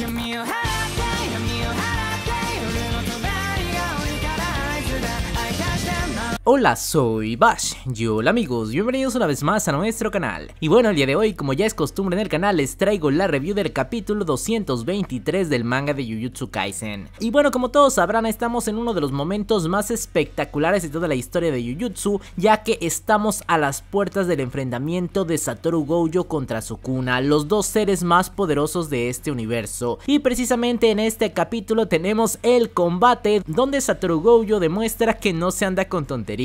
give me a hand. Hola, soy Bash, y hola amigos, bienvenidos una vez más a nuestro canal. Y bueno, el día de hoy, como ya es costumbre en el canal, les traigo la review del capítulo 223 del manga de Jujutsu Kaisen. Y bueno, como todos sabrán, estamos en uno de los momentos más espectaculares de toda la historia de Jujutsu, ya que estamos a las puertas del enfrentamiento de Satoru Gojo contra Sukuna, los dos seres más poderosos de este universo. Y precisamente en este capítulo tenemos el combate, donde Satoru Gojo demuestra que no se anda con tonterías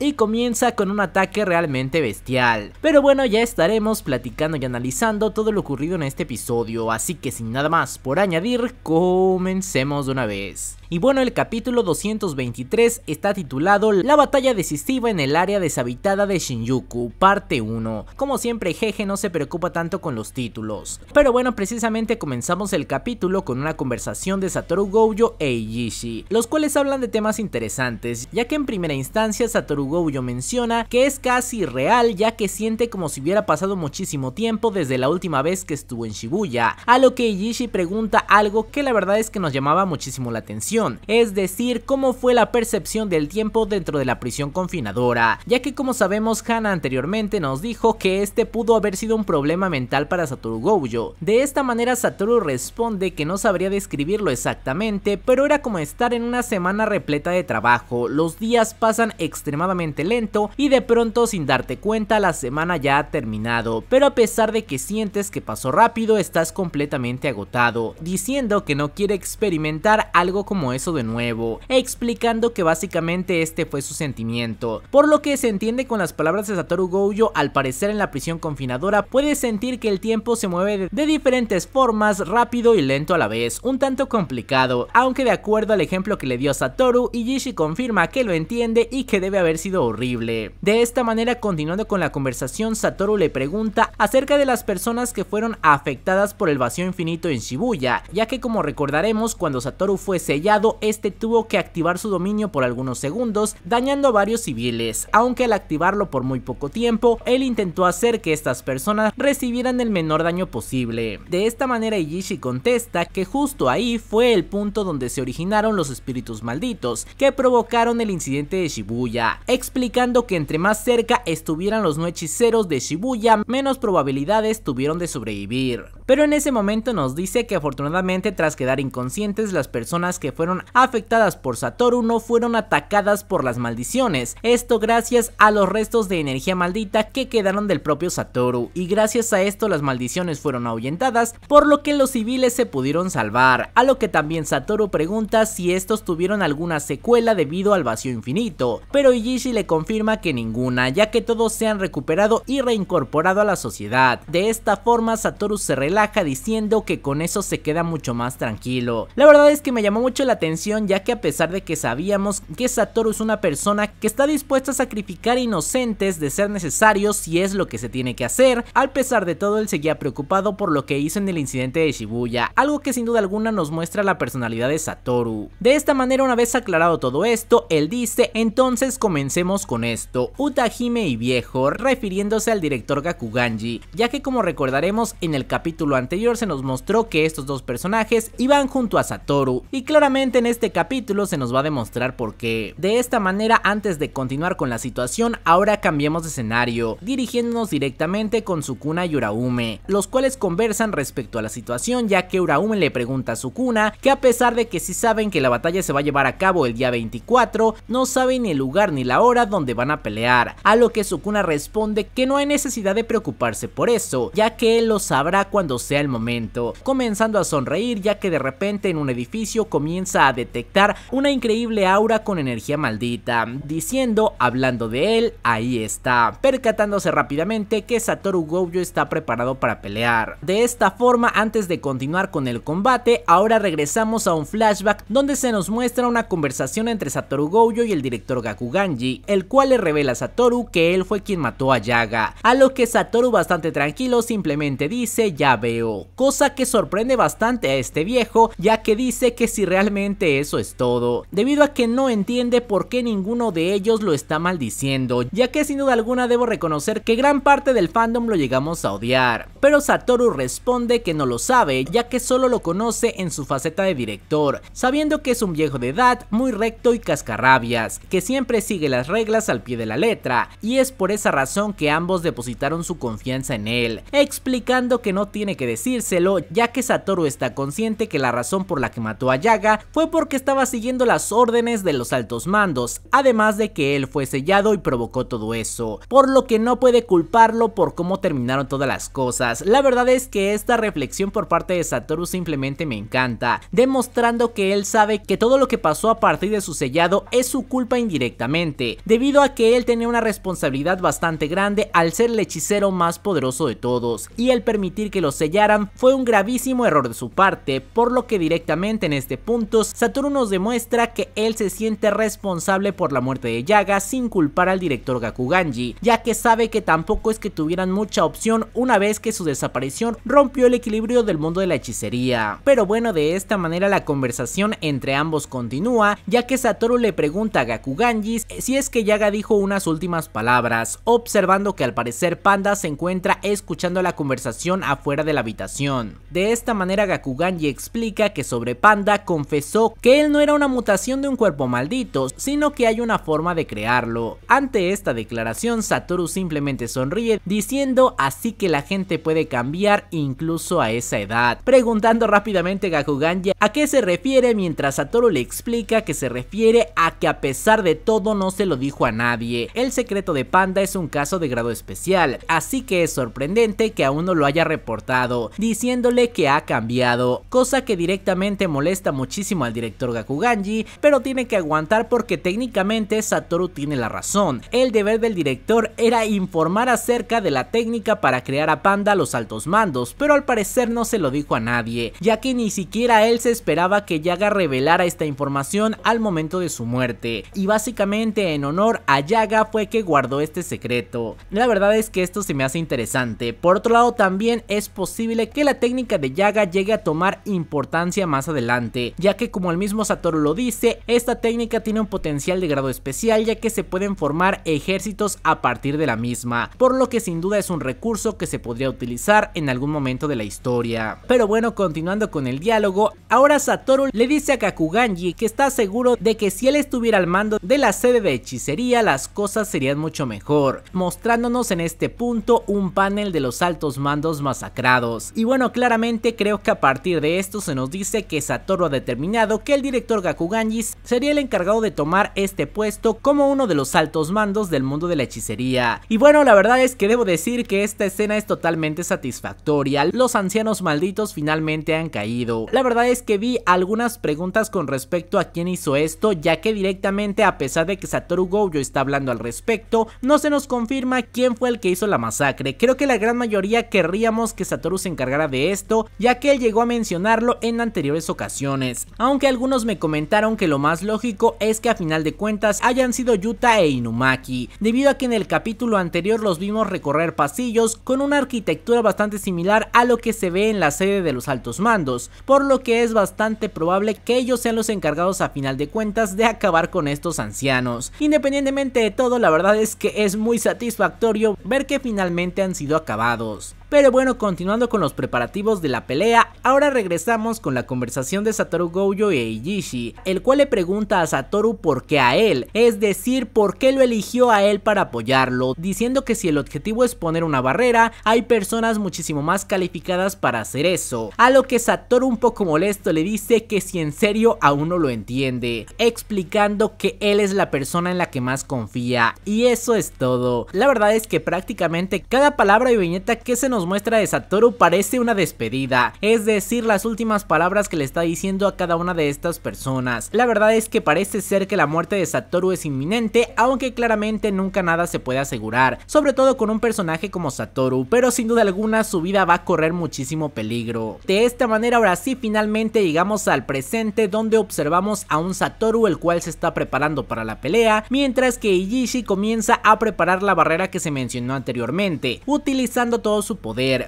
y comienza con un ataque realmente bestial. Pero bueno, ya estaremos platicando y analizando todo lo ocurrido en este episodio, así que sin nada más por añadir, comencemos de una vez. Y bueno, el capítulo 223 está titulado La batalla decisiva en el área deshabitada de Shinjuku, parte 1. Como siempre, Jeje no se preocupa tanto con los títulos. Pero bueno, precisamente comenzamos el capítulo con una conversación de Satoru Gojo e Ijishi, los cuales hablan de temas interesantes, ya que en primera instancia Satoru Gojo menciona que es casi real ya que siente como si hubiera pasado muchísimo tiempo desde la última vez que estuvo en Shibuya, a lo que Ijishi pregunta algo que la verdad es que nos llamaba muchísimo la atención es decir, cómo fue la percepción del tiempo dentro de la prisión confinadora, ya que como sabemos Hannah anteriormente nos dijo que este pudo haber sido un problema mental para Satoru Gojo. De esta manera Satoru responde que no sabría describirlo exactamente, pero era como estar en una semana repleta de trabajo, los días pasan extremadamente lento y de pronto sin darte cuenta la semana ya ha terminado, pero a pesar de que sientes que pasó rápido estás completamente agotado, diciendo que no quiere experimentar algo como eso de nuevo, explicando que básicamente este fue su sentimiento, por lo que se entiende con las palabras de Satoru Gojo al parecer en la prisión confinadora puede sentir que el tiempo se mueve de diferentes formas, rápido y lento a la vez, un tanto complicado, aunque de acuerdo al ejemplo que le dio Satoru, Ijishi confirma que lo entiende y que debe haber sido horrible. De esta manera, continuando con la conversación, Satoru le pregunta acerca de las personas que fueron afectadas por el vacío infinito en Shibuya, ya que como recordaremos cuando Satoru fue sellado este tuvo que activar su dominio por algunos segundos, dañando a varios civiles, aunque al activarlo por muy poco tiempo, él intentó hacer que estas personas recibieran el menor daño posible. De esta manera yishi contesta que justo ahí fue el punto donde se originaron los espíritus malditos que provocaron el incidente de Shibuya, explicando que entre más cerca estuvieran los no hechiceros de Shibuya, menos probabilidades tuvieron de sobrevivir. Pero en ese momento nos dice que afortunadamente tras quedar inconscientes las personas que fueron afectadas por Satoru no fueron atacadas por las maldiciones, esto gracias a los restos de energía maldita que quedaron del propio Satoru y gracias a esto las maldiciones fueron ahuyentadas por lo que los civiles se pudieron salvar, a lo que también Satoru pregunta si estos tuvieron alguna secuela debido al vacío infinito, pero Ijishi le confirma que ninguna ya que todos se han recuperado y reincorporado a la sociedad, de esta forma Satoru se relaja diciendo que con eso se queda mucho más tranquilo. La verdad es que me llamó mucho la atención ya que a pesar de que sabíamos que Satoru es una persona que está dispuesta a sacrificar inocentes de ser necesarios si es lo que se tiene que hacer, al pesar de todo él seguía preocupado por lo que hizo en el incidente de Shibuya, algo que sin duda alguna nos muestra la personalidad de Satoru. De esta manera una vez aclarado todo esto, él dice, entonces comencemos con esto, Utahime y viejo, refiriéndose al director Gakuganji, ya que como recordaremos en el capítulo anterior se nos mostró que estos dos personajes iban junto a Satoru, y claramente en este capítulo se nos va a demostrar por qué. De esta manera, antes de continuar con la situación, ahora cambiemos de escenario, dirigiéndonos directamente con Sukuna y Uraume, los cuales conversan respecto a la situación ya que Uraume le pregunta a Sukuna que a pesar de que si saben que la batalla se va a llevar a cabo el día 24, no saben ni el lugar ni la hora donde van a pelear, a lo que Sukuna responde que no hay necesidad de preocuparse por eso, ya que él lo sabrá cuando sea el momento, comenzando a sonreír ya que de repente en un edificio comienza a detectar una increíble aura con energía maldita, diciendo, hablando de él, ahí está, percatándose rápidamente que Satoru Gojo está preparado para pelear. De esta forma, antes de continuar con el combate, ahora regresamos a un flashback donde se nos muestra una conversación entre Satoru Gojo y el director Gakuganji, el cual le revela a Satoru que él fue quien mató a Yaga, a lo que Satoru bastante tranquilo simplemente dice ya veo, cosa que sorprende bastante a este viejo ya que dice que si realmente eso es todo, debido a que no entiende por qué ninguno de ellos lo está maldiciendo, ya que sin duda alguna debo reconocer que gran parte del fandom lo llegamos a odiar. Pero Satoru responde que no lo sabe, ya que solo lo conoce en su faceta de director, sabiendo que es un viejo de edad, muy recto y cascarrabias, que siempre sigue las reglas al pie de la letra, y es por esa razón que ambos depositaron su confianza en él, explicando que no tiene que decírselo, ya que Satoru está consciente que la razón por la que mató a Yaga fue porque estaba siguiendo las órdenes de los altos mandos, además de que él fue sellado y provocó todo eso, por lo que no puede culparlo por cómo terminaron todas las cosas. La verdad es que esta reflexión por parte de Satoru simplemente me encanta, demostrando que él sabe que todo lo que pasó a partir de su sellado es su culpa indirectamente, debido a que él tenía una responsabilidad bastante grande al ser el hechicero más poderoso de todos, y el permitir que lo sellaran fue un gravísimo error de su parte, por lo que directamente en este punto Satoru nos demuestra que él se siente responsable por la muerte de Yaga sin culpar al director Gakuganji, ya que sabe que tampoco es que tuvieran mucha opción una vez que su desaparición rompió el equilibrio del mundo de la hechicería. Pero bueno, de esta manera la conversación entre ambos continúa, ya que Satoru le pregunta a Gakuganji si es que Yaga dijo unas últimas palabras, observando que al parecer Panda se encuentra escuchando la conversación afuera de la habitación. De esta manera Gakuganji explica que sobre Panda confesó que él no era una mutación de un cuerpo maldito, sino que hay una forma de crearlo. Ante esta declaración, Satoru simplemente sonríe diciendo así que la gente puede cambiar incluso a esa edad. Preguntando rápidamente a Gakuganya a qué se refiere mientras Satoru le explica que se refiere a que a pesar de todo no se lo dijo a nadie. El secreto de Panda es un caso de grado especial, así que es sorprendente que aún no lo haya reportado, diciéndole que ha cambiado, cosa que directamente molesta muchísimo al director Gakuganji, pero tiene que aguantar porque técnicamente Satoru tiene la razón. El deber del director era informar acerca de la técnica para crear a Panda los altos mandos, pero al parecer no se lo dijo a nadie, ya que ni siquiera él se esperaba que Yaga revelara esta información al momento de su muerte, y básicamente en honor a Yaga fue que guardó este secreto. La verdad es que esto se me hace interesante, por otro lado también es posible que la técnica de Yaga llegue a tomar importancia más adelante, ya que como el mismo Satoru lo dice, esta técnica tiene un potencial de grado especial ya que se pueden formar ejércitos a partir de la misma, por lo que sin duda es un recurso que se podría utilizar en algún momento de la historia. Pero bueno, continuando con el diálogo, ahora Satoru le dice a Kakuganji que está seguro de que si él estuviera al mando de la sede de hechicería las cosas serían mucho mejor, mostrándonos en este punto un panel de los altos mandos masacrados. Y bueno, claramente creo que a partir de esto se nos dice que Satoru ha determinado que el director Gakuganjis sería el encargado de tomar este puesto como uno de los altos mandos del mundo de la hechicería. Y bueno, la verdad es que debo decir que esta escena es totalmente satisfactoria, los ancianos malditos finalmente han caído. La verdad es que vi algunas preguntas con respecto a quién hizo esto, ya que directamente a pesar de que Satoru Gojo está hablando al respecto, no se nos confirma quién fue el que hizo la masacre. Creo que la gran mayoría querríamos que Satoru se encargara de esto, ya que él llegó a mencionarlo en anteriores ocasiones aunque algunos me comentaron que lo más lógico es que a final de cuentas hayan sido Yuta e Inumaki, debido a que en el capítulo anterior los vimos recorrer pasillos con una arquitectura bastante similar a lo que se ve en la sede de los altos mandos, por lo que es bastante probable que ellos sean los encargados a final de cuentas de acabar con estos ancianos. Independientemente de todo, la verdad es que es muy satisfactorio ver que finalmente han sido acabados. Pero bueno, continuando con los preparativos de la pelea, ahora regresamos con la conversación de Satoru Gojo y e Ijishi, el cual le pregunta a Satoru por qué a él, es decir, por qué lo eligió a él para apoyarlo, diciendo que si el objetivo es poner una barrera, hay personas muchísimo más calificadas para hacer eso, a lo que Satoru un poco molesto le dice que si en serio aún no lo entiende, explicando que él es la persona en la que más confía, y eso es todo. La verdad es que prácticamente cada palabra y viñeta que se nos muestra de Satoru parece una despedida, es decir, las últimas palabras que le está diciendo a cada una de estas personas. La verdad es que parece ser que la muerte de Satoru es inminente, aunque claramente nunca nada se puede asegurar, sobre todo con un personaje como Satoru, pero sin duda alguna su vida va a correr muchísimo peligro. De esta manera ahora sí finalmente llegamos al presente donde observamos a un Satoru el cual se está preparando para la pelea, mientras que Ijishi comienza a preparar la barrera que se mencionó anteriormente, utilizando todo su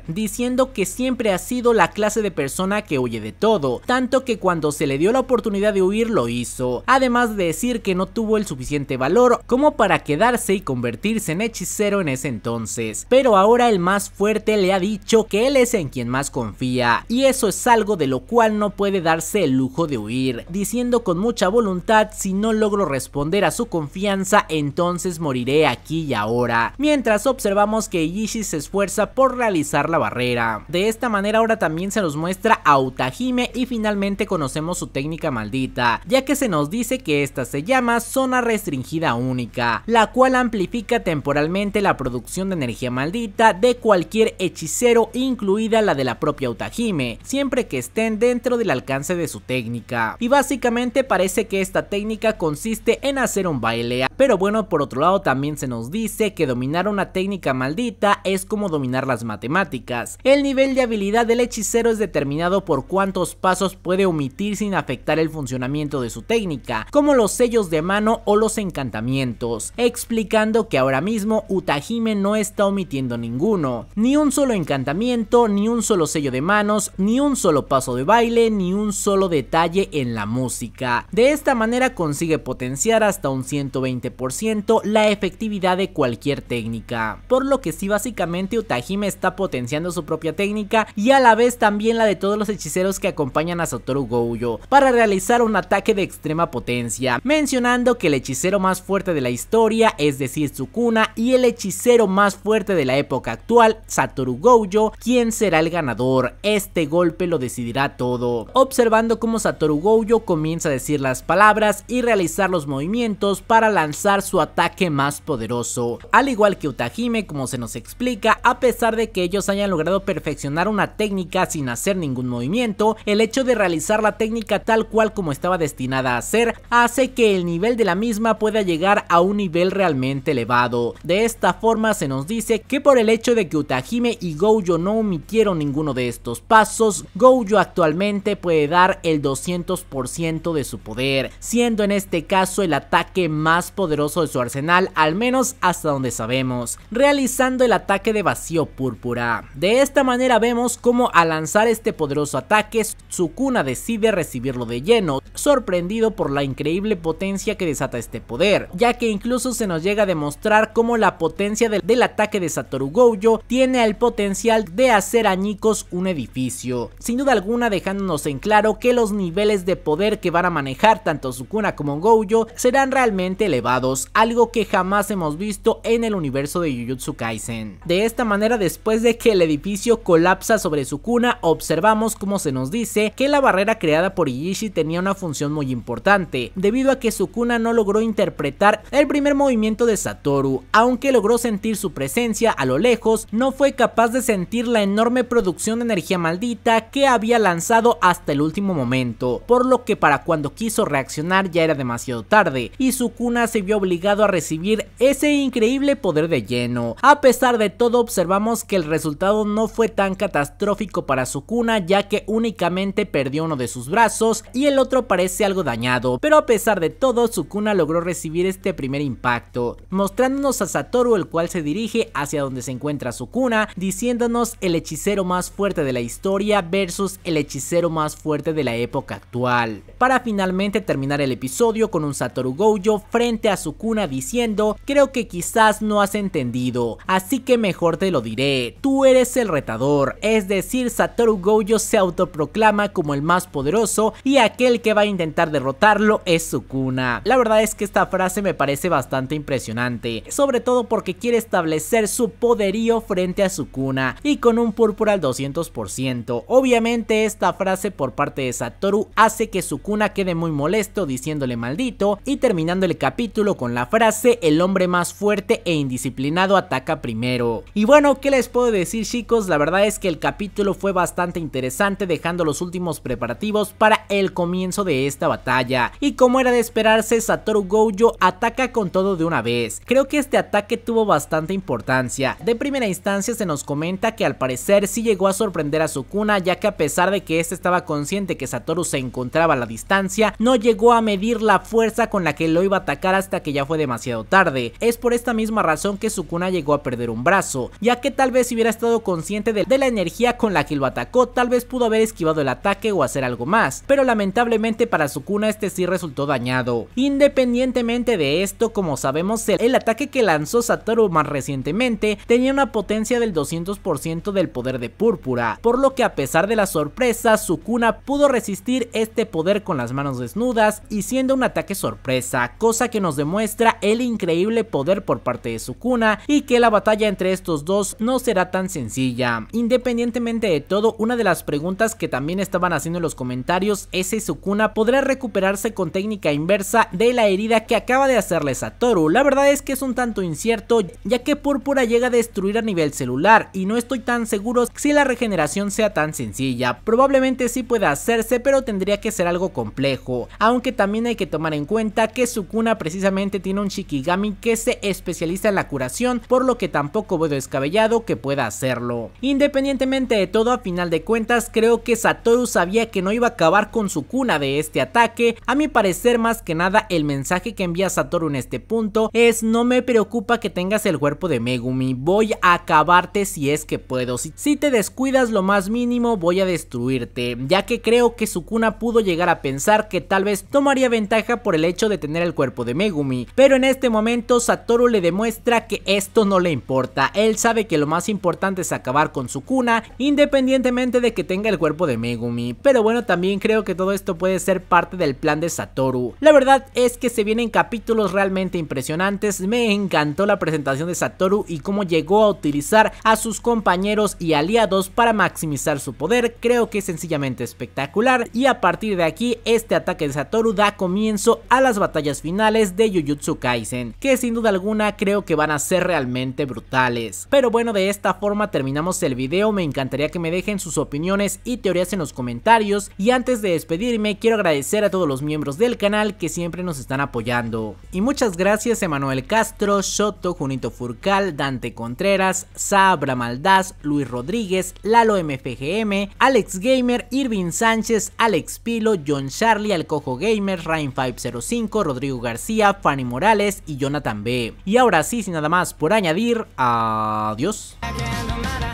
diciendo que siempre ha sido la clase de persona que huye de todo, tanto que cuando se le dio la oportunidad de huir lo hizo, además de decir que no tuvo el suficiente valor como para quedarse y convertirse en hechicero en ese entonces, pero ahora el más fuerte le ha dicho que él es en quien más confía, y eso es algo de lo cual no puede darse el lujo de huir, diciendo con mucha voluntad si no logro responder a su confianza entonces moriré aquí y ahora, mientras observamos que Yishi se esfuerza por la la barrera. De esta manera ahora también se nos muestra a Utahime y finalmente conocemos su técnica maldita, ya que se nos dice que esta se llama zona restringida única, la cual amplifica temporalmente la producción de energía maldita de cualquier hechicero incluida la de la propia Utahime, siempre que estén dentro del alcance de su técnica. Y básicamente parece que esta técnica consiste en hacer un baile, pero bueno por otro lado también se nos dice que dominar una técnica maldita es como dominar las matemáticas matemáticas. El nivel de habilidad del hechicero es determinado por cuántos pasos puede omitir sin afectar el funcionamiento de su técnica, como los sellos de mano o los encantamientos, explicando que ahora mismo Utahime no está omitiendo ninguno, ni un solo encantamiento, ni un solo sello de manos, ni un solo paso de baile, ni un solo detalle en la música. De esta manera consigue potenciar hasta un 120% la efectividad de cualquier técnica, por lo que si básicamente Utahime está potenciando su propia técnica y a la vez también la de todos los hechiceros que acompañan a Satoru Gojo para realizar un ataque de extrema potencia, mencionando que el hechicero más fuerte de la historia, es decir Tsukuna y el hechicero más fuerte de la época actual, Satoru Gojo, quien será el ganador. Este golpe lo decidirá todo. Observando cómo Satoru Gojo comienza a decir las palabras y realizar los movimientos para lanzar su ataque más poderoso. Al igual que Utahime, como se nos explica, a pesar de que que ellos hayan logrado perfeccionar una técnica sin hacer ningún movimiento, el hecho de realizar la técnica tal cual como estaba destinada a ser hace que el nivel de la misma pueda llegar a un nivel realmente elevado. De esta forma se nos dice que por el hecho de que Utahime y Gojo no omitieron ninguno de estos pasos, Gojo actualmente puede dar el 200% de su poder, siendo en este caso el ataque más poderoso de su arsenal, al menos hasta donde sabemos, realizando el ataque de vacío púrpura de esta manera vemos cómo al lanzar este poderoso ataque, Sukuna decide recibirlo de lleno, sorprendido por la increíble potencia que desata este poder, ya que incluso se nos llega a demostrar cómo la potencia del, ataque de Satoru Gojo tiene el potencial de hacer añicos un edificio, sin duda alguna dejándonos en claro que los niveles de poder que van a manejar tanto Sukuna como Gojo serán realmente elevados, algo que jamás hemos visto en el universo de Jujutsu Kaisen. De esta manera después después de que el edificio colapsa sobre su cuna, observamos como se nos dice que la barrera creada por Iishi tenía una función muy importante, debido a que su cuna no logró interpretar el primer movimiento de Satoru, aunque logró sentir su presencia a lo lejos, no fue capaz de sentir la enorme producción de energía maldita que había lanzado hasta el último momento, por lo que para cuando quiso reaccionar ya era demasiado tarde, y su cuna se vio obligado a recibir ese increíble poder de lleno. A pesar de todo observamos que el resultado no fue tan catastrófico para Sukuna ya que únicamente perdió uno de sus brazos y el otro parece algo dañado, pero a pesar de todo Sukuna logró recibir este primer impacto, mostrándonos a Satoru el cual se dirige hacia donde se encuentra Sukuna, diciéndonos el hechicero más fuerte de la historia versus el hechicero más fuerte de la época actual, para finalmente terminar el episodio con un Satoru Gojo frente a Sukuna diciendo creo que quizás no has entendido, así que mejor te lo diré tú eres el retador, es decir, Satoru Gojo se autoproclama como el más poderoso y aquel que va a intentar derrotarlo es Sukuna. La verdad es que esta frase me parece bastante impresionante, sobre todo porque quiere establecer su poderío frente a Sukuna y con un púrpura al 200%. Obviamente esta frase por parte de Satoru hace que Sukuna quede muy molesto diciéndole maldito y terminando el capítulo con la frase el hombre más fuerte e indisciplinado ataca primero. Y bueno, ¿qué les puedo de decir chicos? La verdad es que el capítulo fue bastante interesante dejando los últimos preparativos para el comienzo de esta batalla. Y como era de esperarse, Satoru Gojo ataca con todo de una vez. Creo que este ataque tuvo bastante importancia. De primera instancia se nos comenta que al parecer sí llegó a sorprender a Sukuna ya que a pesar de que este estaba consciente que Satoru se encontraba a la distancia, no llegó a medir la fuerza con la que lo iba a atacar hasta que ya fue demasiado tarde. Es por esta misma razón que Sukuna llegó a perder un brazo, ya que tal vez si hubiera estado consciente de, la energía con la que lo atacó, tal vez pudo haber esquivado el ataque o hacer algo más, pero lamentablemente para Sukuna este sí resultó dañado. Independientemente de esto, como sabemos, el, ataque que lanzó Satoru más recientemente tenía una potencia del 200% del poder de Púrpura, por lo que a pesar de la sorpresa, Sukuna pudo resistir este poder con las manos desnudas y siendo un ataque sorpresa, cosa que nos demuestra el increíble poder por parte de Sukuna y que la batalla entre estos dos no será tan sencilla. Independientemente de todo, una de las preguntas que también estaban haciendo en los comentarios es si Sukuna podrá recuperarse con técnica inversa de la herida que acaba de hacerle Satoru. La verdad es que es un tanto incierto, ya que Púrpura llega a destruir a nivel celular y no estoy tan seguro si la regeneración sea tan sencilla. Probablemente sí pueda hacerse, pero tendría que ser algo complejo. Aunque también hay que tomar en cuenta que Sukuna precisamente tiene un Shikigami que se especializa en la curación, por lo que tampoco veo descabellado que pueda hacerlo. Independientemente de todo, a final de cuentas, creo que Satoru sabía que no iba a acabar con su cuna de este ataque. A mi parecer, más que nada, el mensaje que envía Satoru en este punto es no me preocupa que tengas el cuerpo de Megumi, voy a acabarte si es que puedo. Si, te descuidas lo más mínimo, voy a destruirte, ya que creo que su cuna pudo llegar a pensar que tal vez tomaría ventaja por el hecho de tener el cuerpo de Megumi, pero en este momento Satoru le demuestra que esto no le importa, él sabe que lo más importante importante es acabar con su cuna, independientemente de que tenga el cuerpo de Megumi. Pero bueno, también creo que todo esto puede ser parte del plan de Satoru. La verdad es que se vienen capítulos realmente impresionantes, me encantó la presentación de Satoru y cómo llegó a utilizar a sus compañeros y aliados para maximizar su poder, creo que es sencillamente espectacular y a partir de aquí este ataque de Satoru da comienzo a las batallas finales de Jujutsu Kaisen, que sin duda alguna creo que van a ser realmente brutales. Pero bueno, de este esta forma terminamos el video, me encantaría que me dejen sus opiniones y teorías en los comentarios y antes de despedirme quiero agradecer a todos los miembros del canal que siempre nos están apoyando. Y muchas gracias Emanuel Castro, Shoto, Junito Furcal, Dante Contreras, Sabra Maldaz, Luis Rodríguez, Lalo MFGM, Alex Gamer, Irving Sánchez, Alex Pilo, John Charlie, Alcojo Gamer, Rain505, Rodrigo García, Fanny Morales y Jonathan B. Y ahora sí, sin nada más por añadir, adiós. I can't no matter